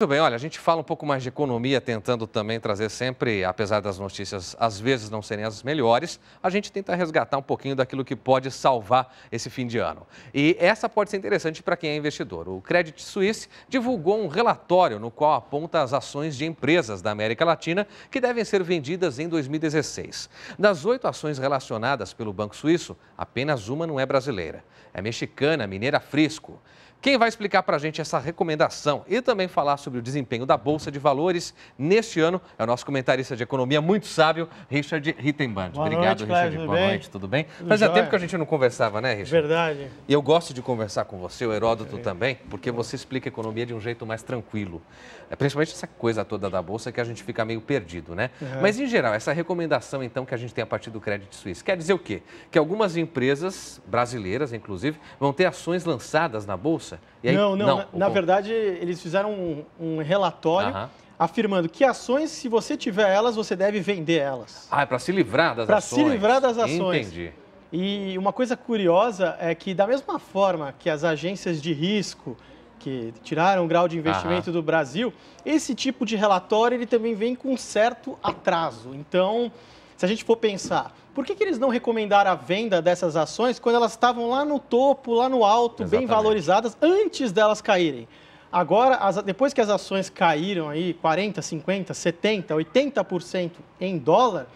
Muito bem, olha, a gente fala um pouco mais de economia, tentando também trazer sempre, apesar das notícias às vezes não serem as melhores, a gente tenta resgatar um pouquinho daquilo que pode salvar esse fim de ano. E essa pode ser interessante para quem é investidor. O Credit Suisse divulgou um relatório no qual aponta as ações de empresas da América Latina que devem ser vendidas em 2016. Das oito ações relacionadas pelo Banco Suíço, apenas uma não é brasileira. É mexicana, Mineira Frisco. Quem vai explicar para a gente essa recomendação e também falar sobre o desempenho da Bolsa de Valores neste ano é o nosso comentarista de economia muito sábio, Richard Rittenband. Boa Obrigado, noite, Richard. Boa bem? noite, tudo bem? Tudo Fazia tempo que a gente não conversava, né, Richard? Verdade. E eu gosto de conversar com você, o Heródoto é. também, porque você explica a economia de um jeito mais tranquilo. É, principalmente essa coisa toda da Bolsa que a gente fica meio perdido, né? Mas, em geral, essa recomendação, então, que a gente tem a partir do Crédito Suisse, quer dizer o quê? Que algumas empresas brasileiras, inclusive, vão ter ações lançadas na Bolsa Aí, não, não, não, na, na verdade eles fizeram um, um relatório uh -huh. afirmando que ações, se você tiver elas, você deve vender elas. Ah, é para se livrar das pra ações. Para se livrar das ações. Entendi. E uma coisa curiosa é que da mesma forma que as agências de risco que tiraram o grau de investimento do Brasil, esse tipo de relatório ele também vem com certo atraso. Então, se a gente for pensar, por que, que eles não recomendaram a venda dessas ações quando elas estavam lá no topo, lá no alto, Exatamente. bem valorizadas, antes delas caírem? Agora, as, depois que as ações caíram aí 40, 50, 70, 80% em dólar,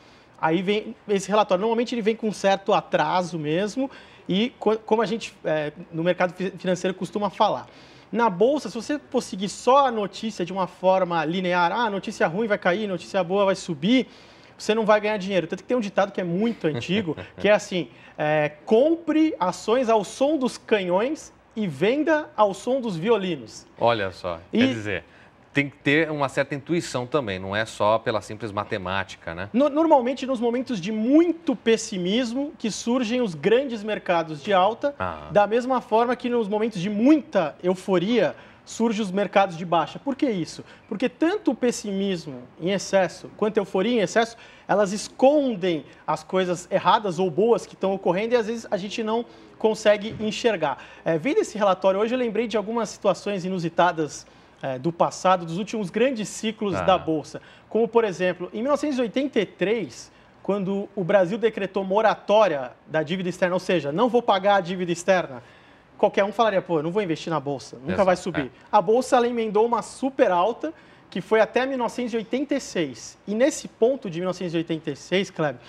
aí vem esse relatório. Normalmente ele vem com um certo atraso mesmo e co como a gente é, no mercado financeiro costuma falar. Na bolsa, se você conseguir só a notícia de uma forma linear, ah, notícia ruim vai cair, notícia boa vai subir, você não vai ganhar dinheiro. Tanto que tem um ditado que é muito antigo, que é assim: é, compre ações ao som dos canhões e venda ao som dos violinos. Olha só, e... quer dizer, tem que ter uma certa intuição também, não é só pela simples matemática, né? No, normalmente, nos momentos de muito pessimismo, que surgem os grandes mercados de alta, ah. da mesma forma que nos momentos de muita euforia, surgem os mercados de baixa. Por que isso? Porque tanto o pessimismo em excesso quanto a euforia em excesso, elas escondem as coisas erradas ou boas que estão ocorrendo e às vezes a gente não consegue enxergar. É, vendo esse relatório hoje, eu lembrei de algumas situações inusitadas é, do passado, dos últimos grandes ciclos ah. da Bolsa. Como, por exemplo, em 1983, quando o Brasil decretou moratória da dívida externa, ou seja, não vou pagar a dívida externa, qualquer um falaria, pô, eu não vou investir na bolsa, nunca Exato. vai subir. É. A bolsa ela emendou uma super alta que foi até 1986. E nesse ponto de 1986, Kleber,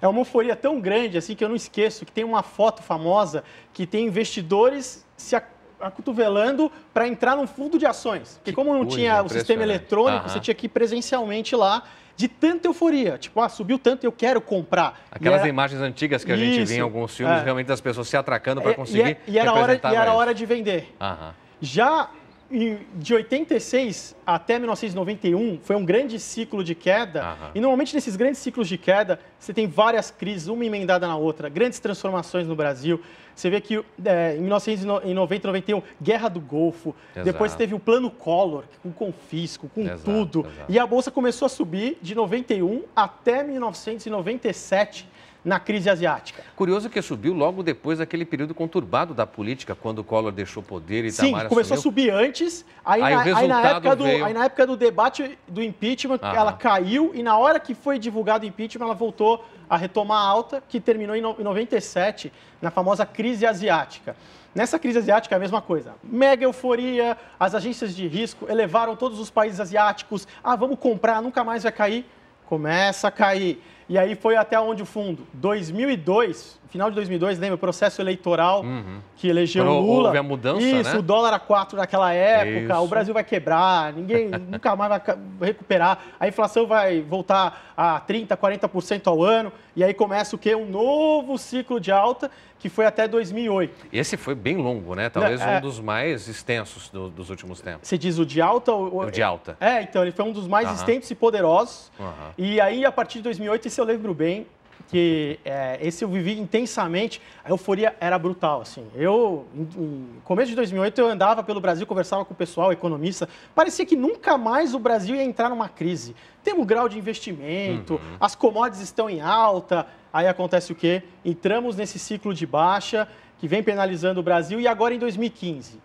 é uma euforia tão grande assim que eu não esqueço que tem uma foto famosa que tem investidores se acotovelando para entrar num fundo de ações. Porque como não tinha o sistema eletrônico, uhum. você tinha que ir presencialmente lá de tanta euforia. Tipo, ah, subiu tanto, eu quero comprar. Aquelas era... É imagens antigas que a gente vê em alguns filmes, é. realmente das pessoas se atracando para é, é- conseguir. E, e, e era hora, e era hora de vender. Aham. Já e de 86 até 1991 foi um grande ciclo de queda. E normalmente nesses grandes ciclos de queda, você tem várias crises, uma emendada na outra, grandes transformações no Brasil. Você vê que é, em 1990, 91, Guerra do Golfo, exato. depois teve o Plano Collor, com confisco, com exato, tudo. Exato. E a bolsa começou a subir de 91 até 1997 na crise asiática. Curioso que subiu logo depois daquele período conturbado da política, quando o Collor deixou o poder e Sim, começou assumiu. a subir antes, aí, aí, na, aí, na, época do, aí na época do debate do impeachment, Aham. ela caiu e na hora que foi divulgado o impeachment, ela voltou a retomar a alta, que terminou em 97, na famosa crise asiática. Nessa crise asiática é a mesma coisa. Mega euforia, as agências de risco elevaram todos os países asiáticos. Ah, vamos comprar, nunca mais vai cair começa a cair. E aí foi até onde o fundo? 2002, final de 2002, lembra? O processo eleitoral uhum. que elegeu Quando Lula. Houve a mudança, Isso, né? o dólar a 4 naquela época, Isso. o Brasil vai quebrar, ninguém nunca mais vai recuperar, a inflação vai voltar a 30%, 40% ao ano, e aí começa o quê? Um novo ciclo de alta, que foi até 2008. Esse foi bem longo, né? Talvez Não, é... um dos mais extensos do, dos últimos tempos. Você diz o de alta? Ou... O de alta. É, então, ele foi um dos mais extensos e poderosos. E aí, a partir de 2008, se eu lembro bem, que é, esse eu vivi intensamente, a euforia era brutal, assim. Eu, no começo de 2008, eu andava pelo Brasil, conversava com o pessoal, economista, parecia que nunca mais o Brasil ia entrar numa crise. Tem um grau de investimento, uhum. as commodities estão em alta, aí acontece o quê? Entramos nesse ciclo de baixa que vem penalizando o Brasil e agora em 2015,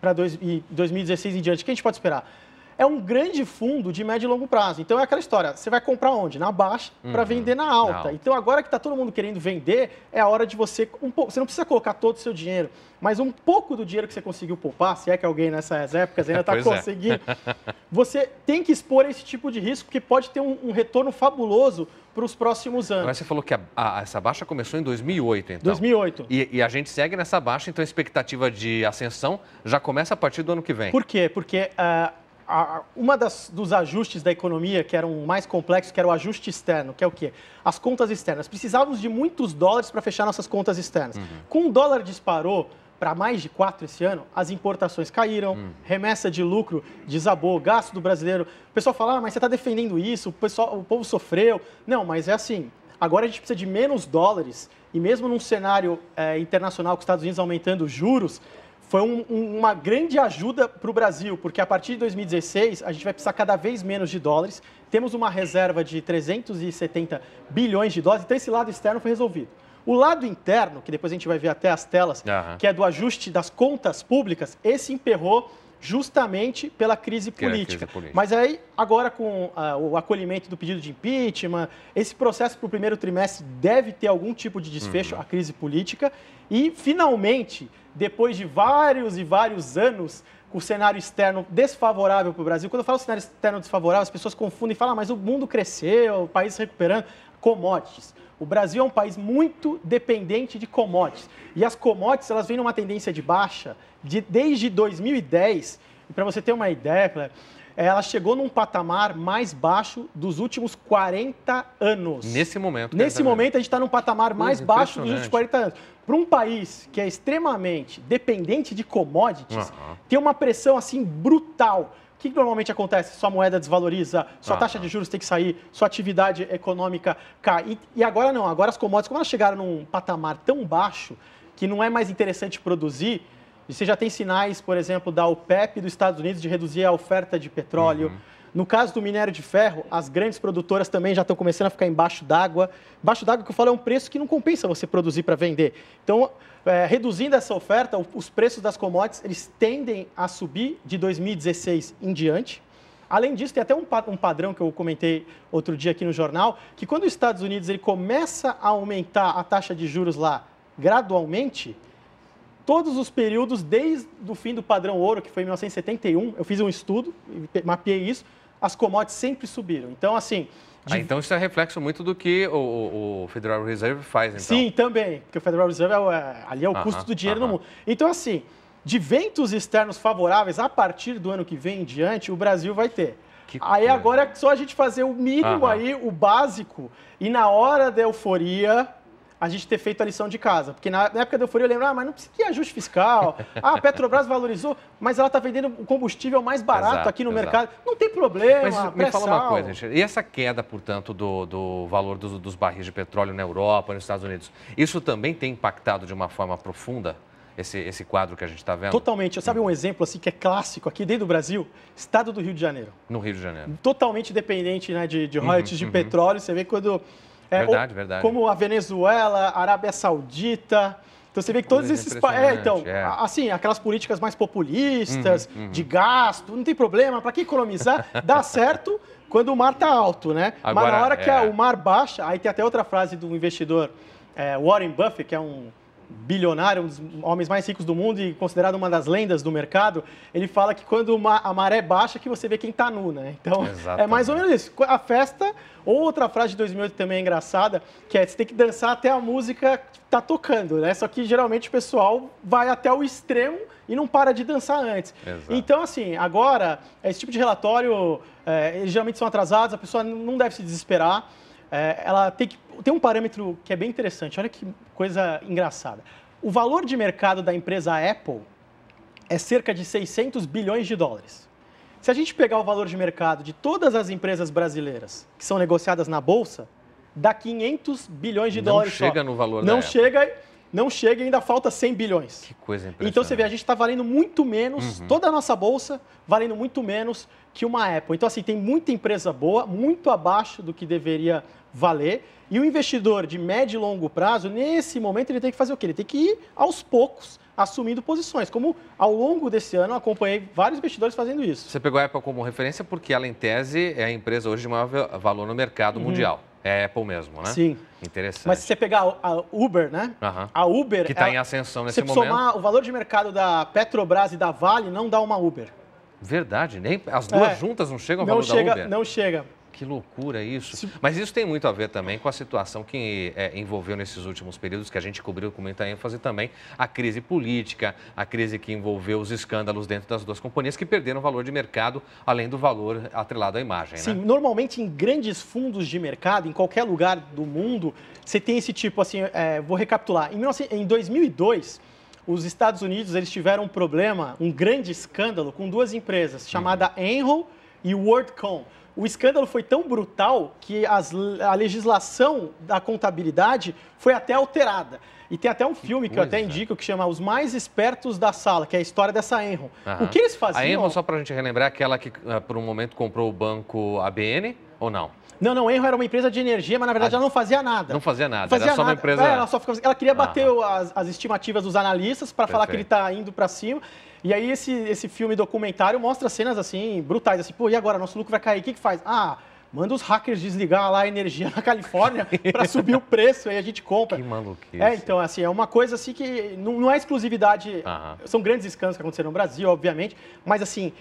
para 2016 em diante, o que a gente pode esperar? é um grande fundo de médio e longo prazo. Então é aquela história, você vai comprar onde? Na baixa uhum, para vender na alta. Então agora que está todo mundo querendo vender, é a hora de você um pouco, você não precisa colocar todo o seu dinheiro, mas um pouco do dinheiro que você conseguiu poupar, se é que alguém nessas épocas ainda está é. conseguindo, é. você tem que expor esse tipo de risco que pode ter um, um retorno fabuloso para os próximos anos. Mas você falou que a, a, essa baixa começou em 2008, então. 2008. E, e, a gente segue nessa baixa, então a expectativa de ascensão já começa a partir do ano que vem. Por quê? Porque uh, a, uma das, dos ajustes da economia que eram mais complexos que era o ajuste externo, que é o quê? As contas externas. Precisávamos de muitos dólares para fechar nossas contas externas. Uhum. Com o dólar disparou para mais de quatro esse ano, as importações caíram, uhum. remessa de lucro desabou, gasto do brasileiro. O pessoal fala, ah, mas você está defendendo isso, o, pessoal, o povo sofreu. Não, mas é assim, Agora a gente precisa de menos dólares e mesmo num cenário é, internacional com os Estados Unidos aumentando os juros, foi um, um, uma grande ajuda para o Brasil, porque a partir de 2016 a gente vai precisar cada vez menos de dólares. Temos uma reserva de 370 bilhões de dólares, então esse lado externo foi resolvido. O lado interno, que depois a gente vai ver até as telas, uhum. que é do ajuste das contas públicas, esse emperrou justamente pela crise política. crise política. Mas aí, agora com ah, o acolhimento do pedido de impeachment, esse processo para o primeiro trimestre deve ter algum tipo de desfecho, uhum. a crise política. E, finalmente, depois de vários e vários anos, o cenário externo desfavorável para o Brasil. Quando eu falo cenário externo desfavorável, as pessoas confundem e falam, ah, mas o mundo cresceu, o país recuperando. Commodities. O Brasil é um país muito dependente de commodities. E as commodities, elas vêm numa tendência de baixa de, desde 2010. E para você ter uma ideia, é, ela chegou num patamar mais baixo dos últimos 40 anos. Nesse momento. Nesse momento, a gente está num patamar mais baixo dos últimos 40 anos. Para um país que é extremamente dependente de commodities, uhum. tem uma pressão assim brutal. O que normalmente acontece? Sua moeda desvaloriza, sua taxa de juros tem que sair, sua atividade econômica cai. E, e, agora não, agora as commodities, como elas chegaram num patamar tão baixo que não é mais interessante produzir, e você já tem sinais, por exemplo, da OPEP dos Estados Unidos de reduzir a oferta de petróleo. Uhum. No caso do minério de ferro, as grandes produtoras também já estão começando a ficar embaixo d'água. Embaixo d'água, que eu falo, é um preço que não compensa você produzir para vender. Então, é, reduzindo essa oferta, os preços das commodities eles tendem a subir de 2016 em diante. Além disso, tem até um, um padrão que eu comentei outro dia aqui no jornal, que quando os Estados Unidos ele começa a aumentar a taxa de juros lá gradualmente, todos os períodos desde o fim do padrão ouro, que foi em 1971, eu fiz um estudo, mapeei isso, as commodities sempre subiram. Então, assim... Ah, de... Ah, então isso é reflexo muito do que o, o, Federal Reserve faz, então. Sim, também, porque o Federal Reserve, é, é ali é o uh -huh, custo do dinheiro uh -huh. no mundo. Então, assim, de ventos externos favoráveis, a partir do ano que vem em diante, o Brasil vai ter. Que aí coisa. agora é só a gente fazer o mínimo uh -huh. aí, o básico, e na hora da euforia, a gente ter feito a lição de casa. Porque na época da euforia eu lembro, ah, mas não precisa que ajuste fiscal, ah, a Petrobras valorizou, mas ela está vendendo o combustível mais barato exato, aqui no exato. mercado. Não tem problema. Mas me fala uma coisa, gente. E essa queda, portanto, do, do valor dos, dos barris de petróleo na Europa, nos Estados Unidos, isso também tem impactado de uma forma profunda? Esse, esse, quadro que a gente está vendo? Totalmente. Sabe um exemplo assim que é clássico aqui dentro do Brasil? Estado do Rio de Janeiro. No Rio de Janeiro. Totalmente dependente né, de, de uhum, royalties uhum, de uhum. petróleo. Você vê quando é, verdade, ou, verdade. Como a Venezuela, a Arábia Saudita. Então você vê que todos é esses países. É, então, é. assim, aquelas políticas mais populistas, uhum, uhum. de gasto, não tem problema, para que economizar? dá certo quando o mar está alto, né? Agora, Mas na hora que é. o mar baixa, aí tem até outra frase do investidor Warren Buffett, que é um bilionário, um dos homens mais ricos do mundo e considerado uma das lendas do mercado, ele fala que quando uma, a maré baixa que você vê quem está nu, né? Então, Exatamente. é mais ou menos isso. A festa, outra frase de 2008 também é engraçada, que é você tem que dançar até a música tá tocando, né? Só que geralmente o pessoal vai até o extremo e não para de dançar antes. Exato. Então, assim, agora, é esse tipo de relatório, é, eles geralmente são atrasados, a pessoa não deve se desesperar, é, ela tem que tem um parâmetro que é bem interessante, olha que coisa engraçada. O valor de mercado da empresa Apple é cerca de 600 bilhões de dólares. Se a gente pegar o valor de mercado de todas as empresas brasileiras que são negociadas na bolsa, dá 500 bilhões de não dólares. Não chega só. no valor não da chega, Apple. Não chega e ainda falta 100 bilhões. Que coisa impressionante. Então você vê, a gente está valendo muito menos, uhum. toda a nossa bolsa valendo muito menos que uma Apple. Então, assim, tem muita empresa boa, muito abaixo do que deveria valer. E o investidor de médio e longo prazo, nesse momento, ele tem que fazer o quê? Ele tem que ir aos poucos assumindo posições. Como ao longo desse ano, acompanhei vários investidores fazendo isso. Você pegou a Apple como referência porque ela, em tese, é a empresa hoje de maior valor no mercado uhum. mundial. É Apple mesmo, né? Sim. Interessante. Mas se você pegar a Uber, né? Uhum. A Uber. Que está em ascensão nesse momento. Se somar o valor de mercado da Petrobras e da Vale, não dá uma Uber. Verdade, nem as duas é, juntas não chegam ao não valor chega, da Uber. Não chega. Que loucura isso. Se... Mas isso tem muito a ver também com a situação que é, envolveu nesses últimos períodos, que a gente cobriu com muita ênfase também, a crise política, a crise que envolveu os escândalos dentro das duas companhias que perderam valor de mercado, além do valor atrelado à imagem. Sim, né? normalmente em grandes fundos de mercado, em qualquer lugar do mundo, você tem esse tipo, assim, é, vou recapitular. Em, 19... em 2002 os Estados Unidos eles tiveram um problema, um grande escândalo com duas empresas, chamada Enron e WorldCom. O escândalo foi tão brutal que as, a legislação da contabilidade foi até alterada. E tem até um que filme coisa. que eu até indico que chama Os Mais Espertos da Sala, que é a história dessa Enron. Aham. O que eles faziam? A Enron, só para a gente relembrar, aquela que ah, por um momento comprou o banco ABN ou não? Não, não, Enro era uma empresa de energia, mas na verdade a... Ah, ela não fazia nada. Não fazia nada, fazia era só uma empresa... É, ela, só ficava... Assim, ela queria bater as, as, estimativas dos analistas para falar que ele está indo para cima. E aí esse, esse filme documentário mostra cenas assim, brutais, assim, pô, e agora? Nosso lucro vai cair, o que, que faz? Ah manda os hackers desligar lá a energia na Califórnia para subir o preço e a gente compra. Que maluquice. É, então, assim, é uma coisa assim que não, não é exclusividade. São grandes escândalos que aconteceram no Brasil, obviamente, mas assim,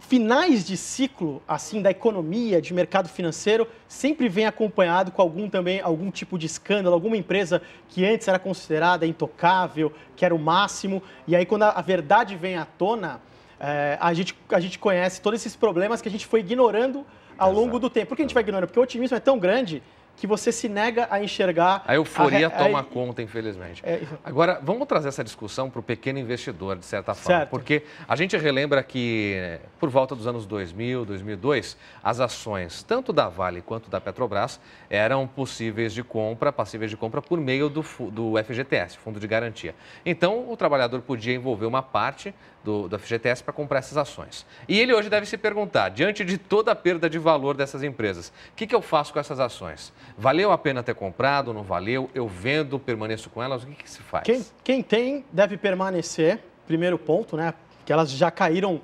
finais de ciclo, assim, da economia, de mercado financeiro, sempre vem acompanhado com algum também, algum tipo de escândalo, alguma empresa que antes era considerada intocável, que era o máximo, e aí quando a, a verdade vem à tona, é, a, gente, a gente conhece todos esses problemas que a gente foi ignorando ao longo do tempo. Por que a gente vai ignorando? Porque o otimismo é tão grande que você se nega a enxergar. A euforia a re... toma a... conta, infelizmente. É... Agora, vamos trazer essa discussão para o pequeno investidor, de certa forma. Certo. Porque a gente relembra que, por volta dos anos 2000, 2002, as ações, tanto da Vale quanto da Petrobras, eram possíveis de compra, passíveis de compra, por meio do, do FGTS, Fundo de Garantia. Então, o trabalhador podia envolver uma parte do, do FGTS para comprar essas ações. E ele hoje deve se perguntar, diante de toda a perda de valor dessas empresas, o que, que eu faço com essas ações? Valeu a pena ter comprado, não valeu? Eu vendo, permaneço com elas? O que, que se faz? Quem, quem, tem deve permanecer, primeiro ponto, né? Que elas já caíram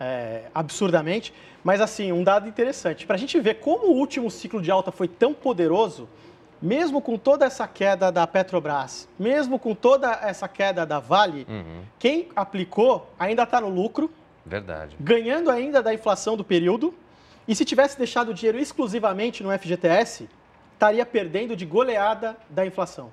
é, absurdamente. Mas, assim, um dado interessante. Para a gente ver como o último ciclo de alta foi tão poderoso, mesmo com toda essa queda da Petrobras, mesmo com toda essa queda da Vale, uhum. quem aplicou ainda está no lucro. Verdade. Ganhando ainda da inflação do período. E se tivesse deixado o dinheiro exclusivamente no FGTS, estaria perdendo de goleada da inflação.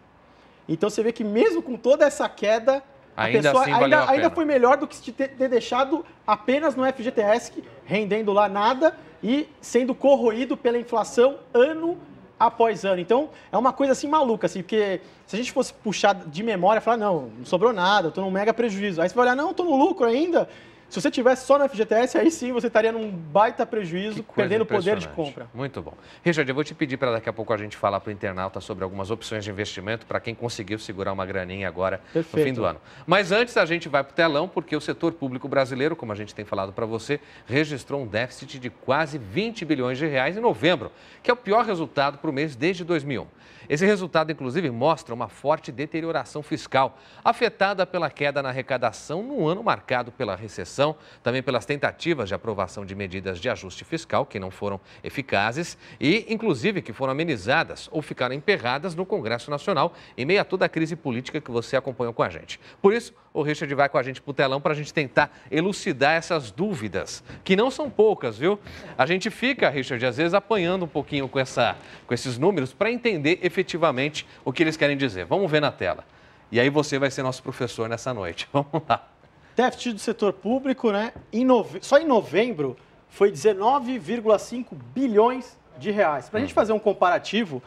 Então você vê que mesmo com toda essa queda, ainda a pessoa assim ainda, a ainda foi melhor do que ter deixado apenas no FGTS, rendendo lá nada e sendo corroído pela inflação ano após ano. Então, é uma coisa assim maluca, assim, porque se a gente fosse puxar de memória, falar, não, não sobrou nada, eu tô num mega prejuízo. Aí você vai olhar, não, eu tô no lucro ainda. Se você tivesse só no FGTS, aí sim você estaria num baita prejuízo, perdendo o poder de compra. Muito bom. Richard, eu vou te pedir para daqui a pouco a gente falar para o internauta sobre algumas opções de investimento para quem conseguiu segurar uma graninha agora Perfeito. no fim do ano. Mas antes a gente vai para o telão, porque o setor público brasileiro, como a gente tem falado para você, registrou um déficit de quase 20 bilhões de reais em novembro, que é o pior resultado para o mês desde 2001. Esse resultado, inclusive, mostra uma forte deterioração fiscal, afetada pela queda na arrecadação no ano marcado pela recessão, também pelas tentativas de aprovação de medidas de ajuste fiscal que não foram eficazes e, inclusive, que foram amenizadas ou ficaram emperradas no Congresso Nacional em meio a toda a crise política que você acompanhou com a gente. Por isso, o Richard vai com a gente para o telão para a gente tentar elucidar essas dúvidas, que não são poucas, viu? A gente fica, Richard, às vezes apanhando um pouquinho com, essa, com esses números para entender efetivamente efetivamente o que eles querem dizer. Vamos ver na tela. E aí você vai ser nosso professor nessa noite. Vamos lá. Déficit do setor público, né? Em nove... Só em novembro foi 19,5 bilhões de reais. Para a hum. gente fazer um comparativo,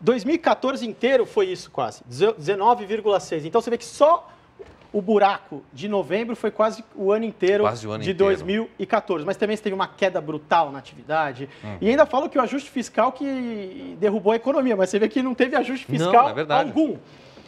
2014 inteiro foi isso quase, 19,6. Então você vê que só o buraco de novembro foi quase o ano inteiro o ano de inteiro. 2014. Mas também teve uma queda brutal na atividade. Hum. E ainda falam que o ajuste fiscal que derrubou a economia, mas você vê que não teve ajuste fiscal não, é algum.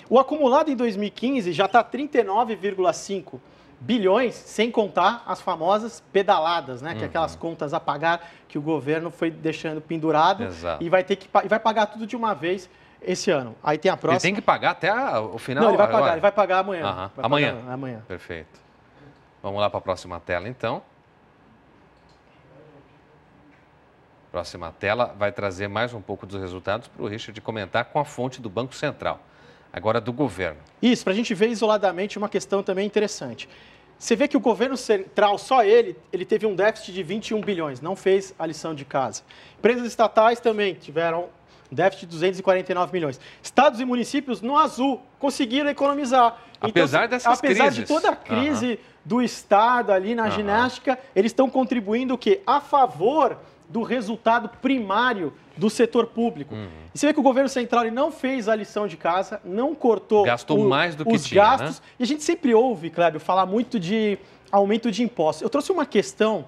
O acumulado em 2015 já está 39,5 bilhões, sem contar as famosas pedaladas, né? Uhum. Que é aquelas uhum. contas a pagar que o governo foi deixando pendurado Exato. e vai ter que e vai pagar tudo de uma vez esse ano. Aí tem a próxima. Ele tem que pagar até a, o final? Não, ele vai pagar, ele vai pagar amanhã. Vai amanhã. Pagar amanhã. Perfeito. Vamos lá para a próxima tela, então. Próxima tela vai trazer mais um pouco dos resultados para o Richard comentar com a fonte do Banco Central, agora do governo. Isso, para a gente ver isoladamente uma questão também interessante. Você vê que o governo central, só ele, ele teve um déficit de 21 bilhões, não fez a lição de casa. Empresas estatais também tiveram déficit de 249 milhões. Estados e municípios no azul conseguiram economizar. Então, apesar então, dessas apesar crises. de toda a crise do Estado ali na ginástica, eles estão contribuindo o quê? A favor do resultado primário do setor público. Uhum. E você vê que o governo central não fez a lição de casa, não cortou Gastou o, mais do que os tinha, né? gastos. Né? E a gente sempre ouve, Clébio, falar muito de aumento de impostos. Eu trouxe uma questão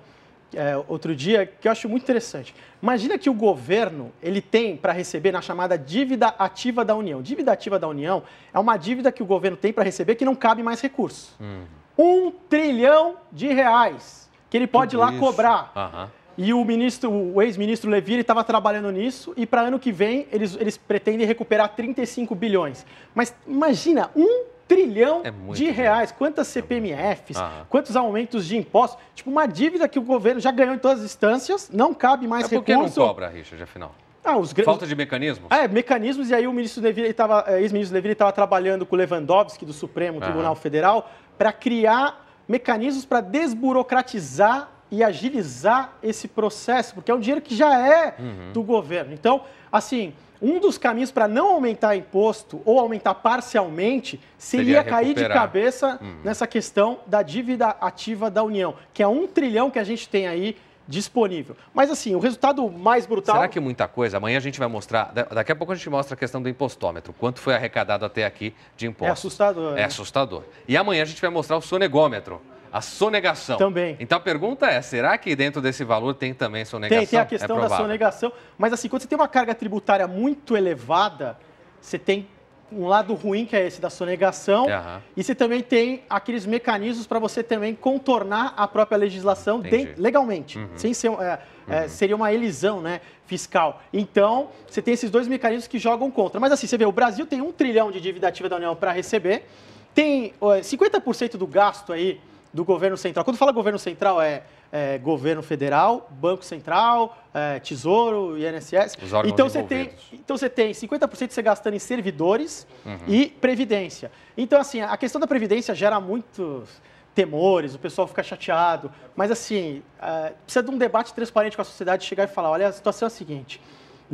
é, outro dia que eu acho muito interessante. Imagina que o governo ele tem para receber na chamada dívida ativa da União. Dívida ativa da União é uma dívida que o governo tem para receber que não cabe mais recursos. Uhum. Um trilhão de reais que ele pode ir lá isso. cobrar. E o ministro, o ex-ministro Levy, estava trabalhando nisso e para ano que vem eles, eles pretendem recuperar 35 bilhões. Mas imagina, um trilhão é de reais. Quantas é CPMFs, ah. quantos aumentos de impostos. Tipo, uma dívida que o governo já ganhou em todas as instâncias, não cabe mais é recurso. Por que não cobra, Richard, afinal? Ah, os... Falta de mecanismos? É, mecanismos. E aí o ministro é, ex-ministro Levy estava trabalhando com o Lewandowski, do Supremo Tribunal ah. Federal, para criar mecanismos para desburocratizar e agilizar esse processo, porque é um dinheiro que já é uhum. do governo. Então, assim, um dos caminhos para não aumentar imposto ou aumentar parcialmente seria, seria cair de cabeça uhum. nessa questão da dívida ativa da União, que é um trilhão que a gente tem aí disponível. Mas assim, o resultado mais brutal. Será que muita coisa? Amanhã a gente vai mostrar. Daqui a pouco a gente mostra a questão do impostômetro, quanto foi arrecadado até aqui de impostos. É assustador. É né? assustador. E amanhã a gente vai mostrar o sonegômetro a sonegação. Também. Então a pergunta é: será que dentro desse valor tem também sonegação? Tem, tem a questão é da sonegação. Mas assim, quando você tem uma carga tributária muito elevada, você tem um lado ruim que é esse da sonegação uhum. e você também tem aqueles mecanismos para você também contornar a própria legislação de, legalmente uhum. sem ser é, é, uhum. é, seria uma elisão né fiscal então você tem esses dois mecanismos que jogam contra mas assim você vê o Brasil tem um trilhão de dívida ativa da União para receber tem 50% do gasto aí do governo central. Quando fala governo central, é, é governo federal, Banco Central, é, Tesouro, INSS. Os então, você tem, então você tem 50% você gastando em servidores uhum. e previdência. Então, assim, a questão da previdência gera muitos temores, o pessoal fica chateado. Mas, assim, é, precisa de um debate transparente com a sociedade, chegar e falar, olha, a situação é a seguinte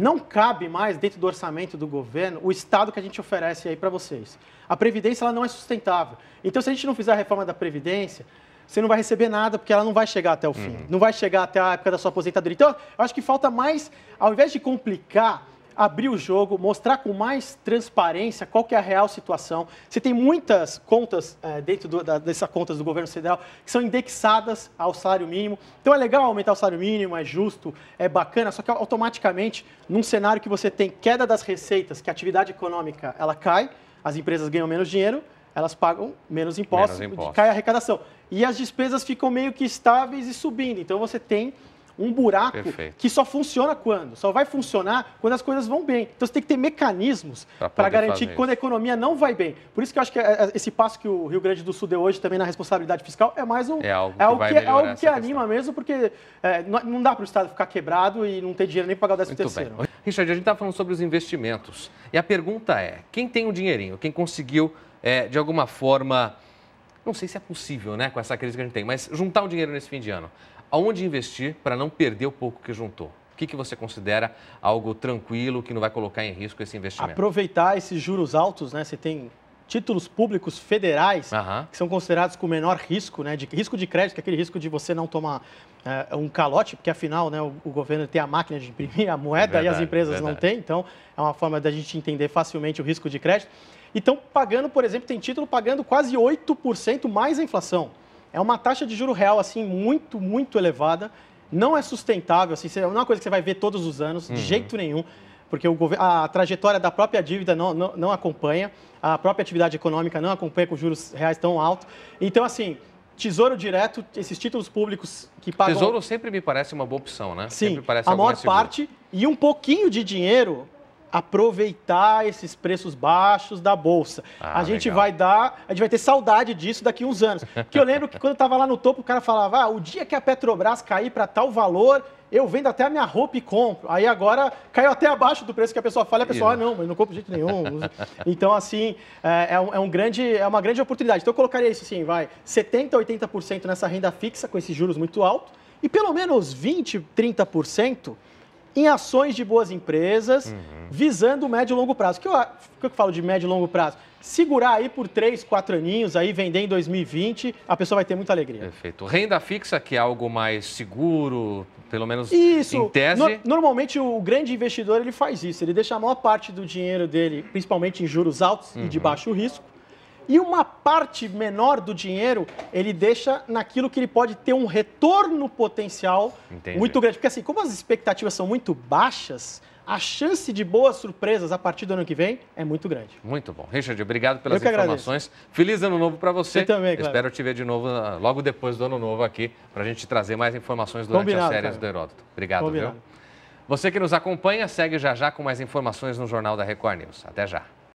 não cabe mais dentro do orçamento do governo o estado que a gente oferece aí para vocês. A previdência ela não é sustentável. Então se a gente não fizer a reforma da previdência, você não vai receber nada porque ela não vai chegar até o fim, uhum. não vai chegar até a época da sua aposentadoria. Então, eu acho que falta mais, ao invés de complicar abrir o jogo, mostrar com mais transparência qual que é a real situação. Você tem muitas contas é, dentro do, da, dessas contas do governo federal que são indexadas ao salário mínimo. Então é legal aumentar o salário mínimo, é justo, é bacana, só que automaticamente, num cenário que você tem queda das receitas, que a atividade econômica ela cai, as empresas ganham menos dinheiro, elas pagam menos impostos, menos impostos. cai a arrecadação. E as despesas ficam meio que estáveis e subindo. Então você tem um buraco Perfeito. que só funciona quando? Só vai funcionar quando as coisas vão bem. Então você tem que ter mecanismos para garantir que quando a economia não vai bem. Por isso que eu acho que é, é, esse passo que o Rio Grande do Sul deu hoje também na responsabilidade fiscal é mais um. É algo é que, é algo que, é algo que anima mesmo, porque é, não dá para o Estado ficar quebrado e não ter dinheiro nem para pagar o 13 terceiro. Richard, a gente está falando sobre os investimentos. E a pergunta é: quem tem o dinheirinho, quem conseguiu, é, de alguma forma, não sei se é possível, né, com essa crise que a gente tem, mas juntar o dinheiro nesse fim de ano aonde investir para não perder o pouco que juntou? O que, que você considera algo tranquilo que não vai colocar em risco esse investimento? Aproveitar esses juros altos, né? Você tem títulos públicos federais uhum. que são considerados com menor risco, né? De risco de crédito, que é aquele risco de você não tomar é, um calote, porque afinal, né, o, o, governo tem a máquina de imprimir a moeda é verdade, e as empresas é não têm, então é uma forma da gente entender facilmente o risco de crédito. Então, pagando, por exemplo, tem título pagando quase 8% mais a inflação é uma taxa de juro real assim muito, muito elevada. Não é sustentável, assim, não é uma coisa que você vai ver todos os anos, uhum. de jeito nenhum, porque o governo, a trajetória da própria dívida não, não, não acompanha, a própria atividade econômica não acompanha com juros reais tão altos. Então, assim, Tesouro Direto, esses títulos públicos que pagam... Tesouro sempre me parece uma boa opção, né? Sim, a maior parte e um pouquinho de dinheiro aproveitar esses preços baixos da bolsa. Ah, a gente legal. vai dar, a gente vai ter saudade disso daqui uns anos. Porque eu lembro que quando eu estava lá no topo, o cara falava: "Ah, o dia que a Petrobras cair para tal valor, eu vendo até a minha roupa e compro. Aí agora caiu até abaixo do preço que a pessoa fala, a pessoa, ah, não, mas não compro de jeito nenhum. então, assim, é, é, um, é, um, grande, é uma grande oportunidade. Então, eu colocaria isso assim, vai, 70%, 80% nessa renda fixa, com esses juros muito altos, e pelo menos 20%, 30% em ações de boas empresas, uhum. visando o médio e longo prazo. O que, eu, que eu falo de médio e longo prazo? Segurar aí por três, quatro aninhos, aí vender em 2020, a pessoa vai ter muita alegria. Perfeito. Renda fixa, que é algo mais seguro, pelo menos isso. em tese. No, normalmente o grande investidor ele faz isso, ele deixa a maior parte do dinheiro dele, principalmente em juros altos uhum. e de uhum. baixo risco, e uma parte menor do dinheiro ele deixa naquilo que ele pode ter um retorno potencial Entendi. muito grande. Porque assim, como as expectativas são muito baixas, a chance de boas surpresas a partir do ano que vem é muito grande. Muito bom. Richard, obrigado pelas informações. Feliz ano novo para você. Eu também, claro. Espero te ver de novo ah, logo depois do ano novo aqui para a gente trazer mais informações durante Combinado, as séries cara. do Heródoto. Obrigado, Combinado. viu? Você que nos acompanha, segue já já com mais informações no Jornal da Record News. Até já.